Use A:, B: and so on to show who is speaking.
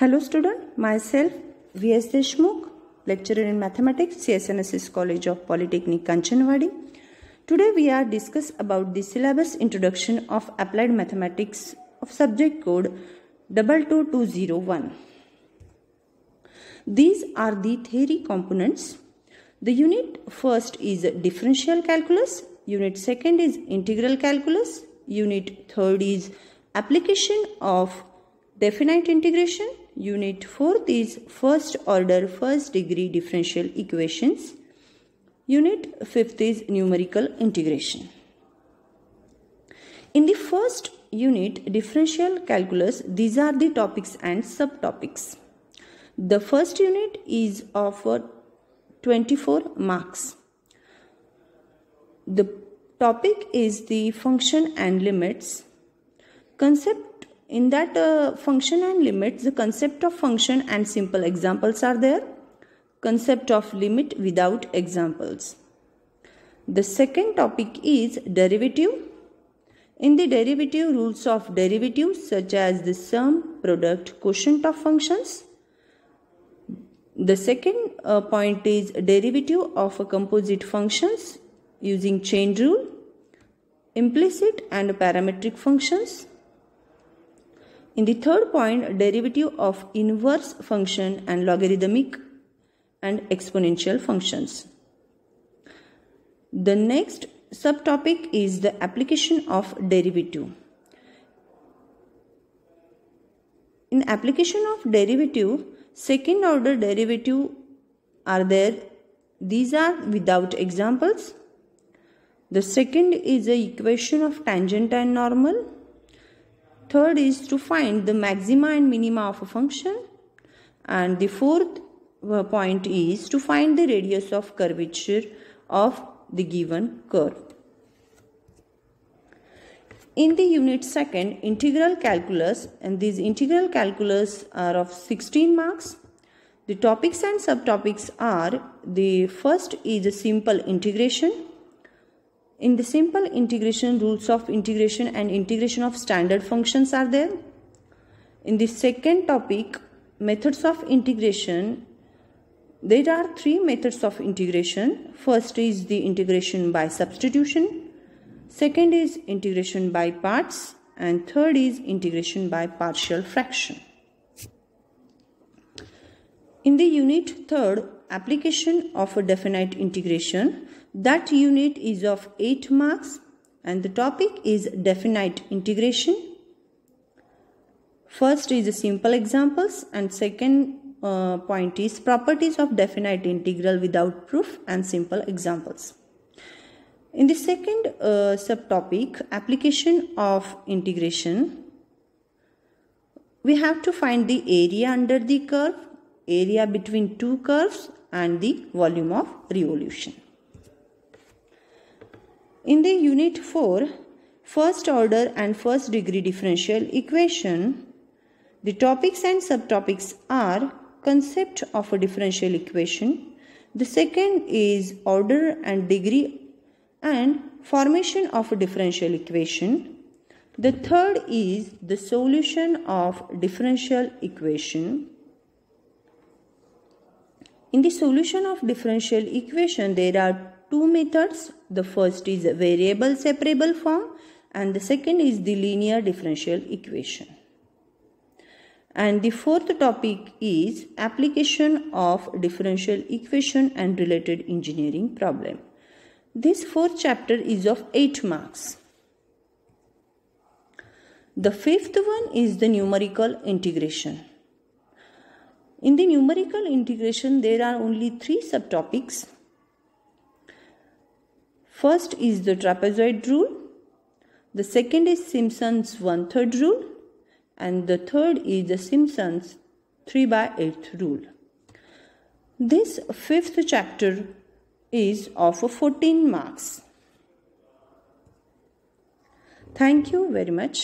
A: Hello student, myself V.S. Deshmukh, lecturer in mathematics, CSNSS College of Polytechnic Kanchanwadi. Today we are discuss about the syllabus introduction of applied mathematics of subject code 22201. These are the theory components. The unit first is differential calculus, unit second is integral calculus, unit third is application of definite integration, unit four is first order first degree differential equations. Unit 5th is numerical integration. In the first unit differential calculus these are the topics and subtopics. The first unit is of 24 marks. The topic is the function and limits. Concept in that uh, function and limits the concept of function and simple examples are there concept of limit without examples the second topic is derivative in the derivative rules of derivatives such as the sum product quotient of functions the second uh, point is derivative of a composite functions using chain rule implicit and parametric functions in the third point, derivative of inverse function and logarithmic and exponential functions. The next subtopic is the application of derivative. In application of derivative, second order derivative are there. These are without examples. The second is the equation of tangent and normal. Third is to find the maxima and minima of a function. And the fourth uh, point is to find the radius of curvature of the given curve. In the unit second, integral calculus and these integral calculus are of 16 marks. The topics and subtopics are the first is a simple integration. In the simple integration, rules of integration and integration of standard functions are there. In the second topic, methods of integration, there are three methods of integration. First is the integration by substitution. Second is integration by parts. And third is integration by partial fraction. In the unit third application of a definite integration. That unit is of 8 marks and the topic is definite integration. First is the simple examples and second uh, point is properties of definite integral without proof and simple examples. In the second uh, subtopic, application of integration, we have to find the area under the curve, area between two curves and the volume of revolution. In the unit 4, first order and first degree differential equation, the topics and subtopics are concept of a differential equation. The second is order and degree and formation of a differential equation. The third is the solution of differential equation. In the solution of differential equation, there are two methods. The first is variable separable form and the second is the linear differential equation. And the fourth topic is application of differential equation and related engineering problem. This fourth chapter is of 8 marks. The fifth one is the numerical integration. In the numerical integration, there are only three subtopics. First is the trapezoid rule, the second is Simpson's one third rule, and the third is the Simpson's 3 by 8 rule. This fifth chapter is of 14 marks. Thank you very much.